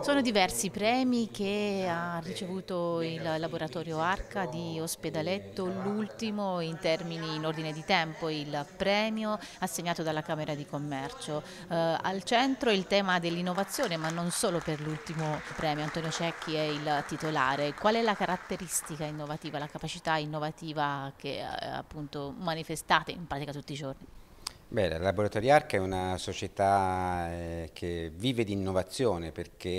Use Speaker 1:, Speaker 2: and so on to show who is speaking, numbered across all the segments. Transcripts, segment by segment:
Speaker 1: Sono diversi i premi che ha ricevuto il laboratorio Arca di Ospedaletto, l'ultimo in termini in ordine di tempo, il premio assegnato dalla Camera di Commercio. Eh, al centro il tema dell'innovazione, ma non solo per l'ultimo premio, Antonio Cecchi è il titolare. Qual è la caratteristica innovativa, la capacità innovativa che eh, appunto manifestate in pratica tutti i giorni?
Speaker 2: Beh, la Arca è una società eh, che vive di innovazione perché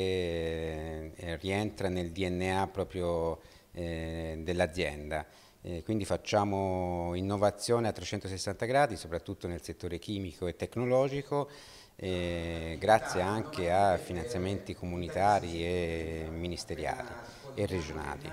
Speaker 2: eh, rientra nel DNA proprio eh, dell'azienda. Eh, quindi facciamo innovazione a 360 gradi, soprattutto nel settore chimico e tecnologico, eh, grazie anche a finanziamenti comunitari e ministeriali e regionali.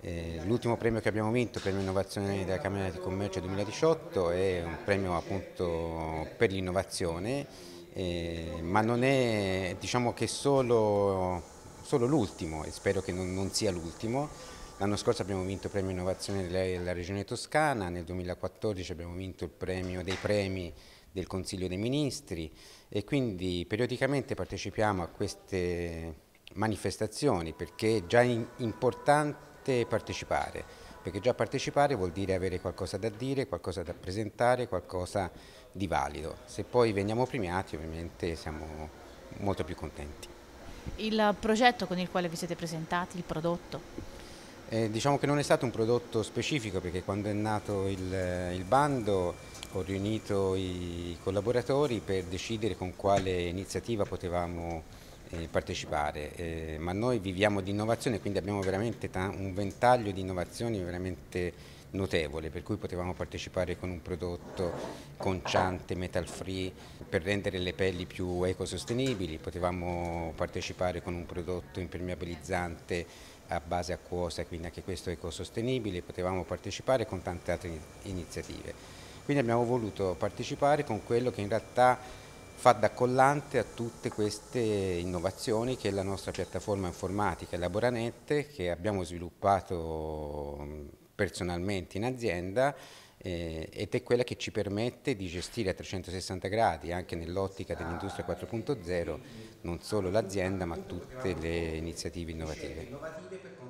Speaker 2: Eh, l'ultimo premio che abbiamo vinto, il premio innovazione della Camera di Commercio 2018, è un premio appunto per l'innovazione, eh, ma non è diciamo che solo, solo l'ultimo e spero che non, non sia l'ultimo L'anno scorso abbiamo vinto il premio innovazione della Regione Toscana, nel 2014 abbiamo vinto il premio dei premi del Consiglio dei Ministri e quindi periodicamente partecipiamo a queste manifestazioni perché è già importante partecipare, perché già partecipare vuol dire avere qualcosa da dire, qualcosa da presentare, qualcosa di valido. Se poi veniamo premiati ovviamente siamo molto più contenti.
Speaker 1: Il progetto con il quale vi siete presentati, il prodotto?
Speaker 2: Eh, diciamo che non è stato un prodotto specifico perché quando è nato il, il bando ho riunito i collaboratori per decidere con quale iniziativa potevamo eh, partecipare, eh, ma noi viviamo di innovazione quindi abbiamo veramente un ventaglio di innovazioni veramente notevole, per cui potevamo partecipare con un prodotto conciante, metal free, per rendere le pelli più ecosostenibili, potevamo partecipare con un prodotto impermeabilizzante a base acquosa, quindi anche questo ecosostenibile, potevamo partecipare con tante altre iniziative. Quindi abbiamo voluto partecipare con quello che in realtà fa da collante a tutte queste innovazioni che è la nostra piattaforma informatica Laboranette che abbiamo sviluppato personalmente in azienda eh, ed è quella che ci permette di gestire a 360 gradi anche nell'ottica dell'industria 4.0 non solo l'azienda ma tutte le iniziative innovative.